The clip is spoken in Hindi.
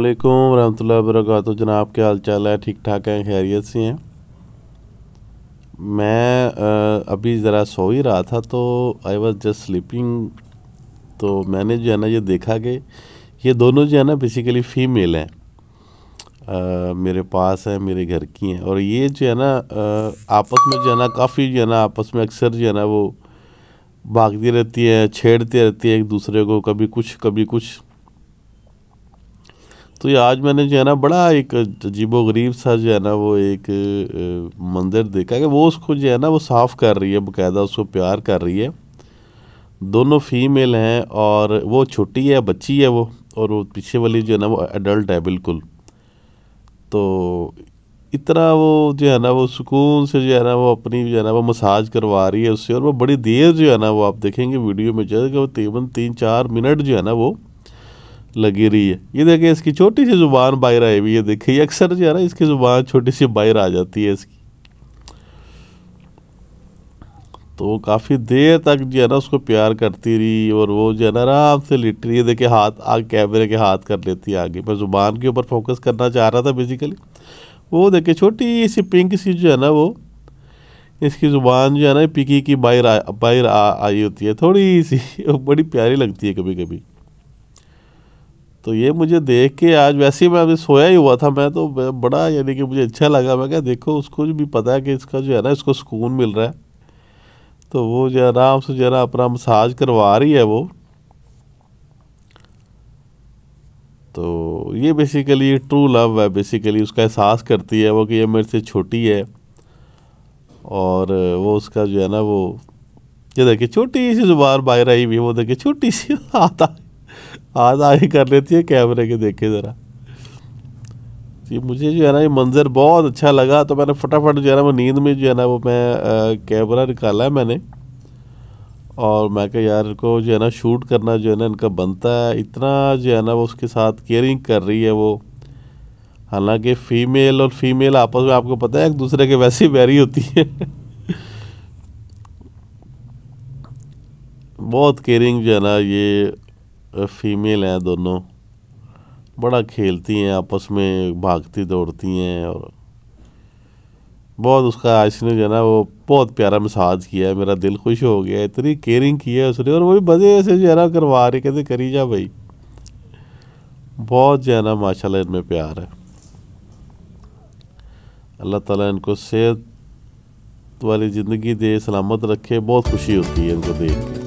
अल्लाम वरहमल वर्क जनाब क्या हाल चाल है ठीक ठाक हैं खैरियत से हैं मैं आ, अभी ज़रा सो ही रहा था तो आई वॉज जस्ट स्लीपिंग तो मैंने जो है ना ये देखा कि ये दोनों जो है ना बेसिकली फ़ीमेल हैं मेरे पास हैं मेरे घर की हैं और ये जो है ना आपस में जो है ना काफ़ी जो है ना आपस में अक्सर जो है ना वो भागती रहती है छेड़ती रहती है एक दूसरे को कभी कुछ कभी कुछ तो ये आज मैंने जो है ना बड़ा एक अजीबो गरीब सा जो है ना वो एक मंदिर देखा कि वो उसको जो है ना वो साफ़ कर रही है बकायदा उसको प्यार कर रही है दोनों फीमेल हैं और वो छोटी है बच्ची है वो और वो पीछे वाली जो है ना वो एडल्ट है बिल्कुल तो इतना वो जो है ना वो सुकून से जो है ना वो अपनी जो है ना वो मसाज करवा रही है उससे और वो बड़ी देर जो है ना वो आप देखेंगे वीडियो में जो है कि वो तकरीबन तीन चार मिनट जो है ना वो लगी रही है ये देखिए इसकी छोटी सी ज़ुबान बाहर आई हुई है देखिए अक्सर जो है ना इसकी ज़ुबान छोटी सी बाहर आ जाती है इसकी तो काफ़ी देर तक जो है ना उसको प्यार करती रही और वो जो है ना आराम से लिट रही है देखिए हाथ आग कैमरे के हाथ कर लेती है आगे मैं ज़ुबान के ऊपर फोकस करना चाह रहा था बेसिकली वो देखिए छोटी सी पिंक सी जो है ना वो इसकी ज़ुबान जो है ना पिकी की बाहर बाहर आई होती है थोड़ी सी बड़ी प्यारी लगती है कभी कभी तो ये मुझे देख के आज वैसे ही मैं अभी सोया ही हुआ था मैं तो बड़ा यानी कि मुझे अच्छा लगा मैं क्या देखो उसको भी पता है कि इसका जो है ना इसको सुकून मिल रहा है तो वो जो आराम से जो है ना अपना मसाज करवा रही है वो तो ये बेसिकली ट्रू लव है बेसिकली उसका एहसास करती है वो कि ये मेरे से छोटी है और वो उसका जो है ना वो ये देखिए छोटी सी जुबान बाहर आई हुई है वो देखिए छोटी सी हाथ आ आज आगे कर लेती है कैमरे के देखे ज़रा ये मुझे जो है ना ये मंज़र बहुत अच्छा लगा तो मैंने फटाफट जो है ना वो नींद में जो है ना वो मैं कैमरा निकाला है मैंने और मैं कह यार को जो है ना शूट करना जो है ना इनका बनता है इतना जो है ना वो उसके साथ केयरिंग कर रही है वो हालांकि फ़ीमेल और फीमेल आपस में आपको पता है एक दूसरे के वैसे ही बैरी होती है बहुत केयरिंग जो है ना ये फीमेल हैं दोनों बड़ा खेलती हैं आपस में भागती दौड़ती हैं और बहुत उसका आयस ने जो है ना वो बहुत प्यारा मसाज किया है मेरा दिल खुश हो गया इतनी केयरिंग की है उसने और वो भी मज़े ऐसे जो है ना करवा रही कहते करी जा भाई बहुत जो है ना माशा इनमें प्यार है अल्लाह ताला इनको सेहत वाली ज़िंदगी दे सलामत रखे बहुत खुशी होती है इनको देख के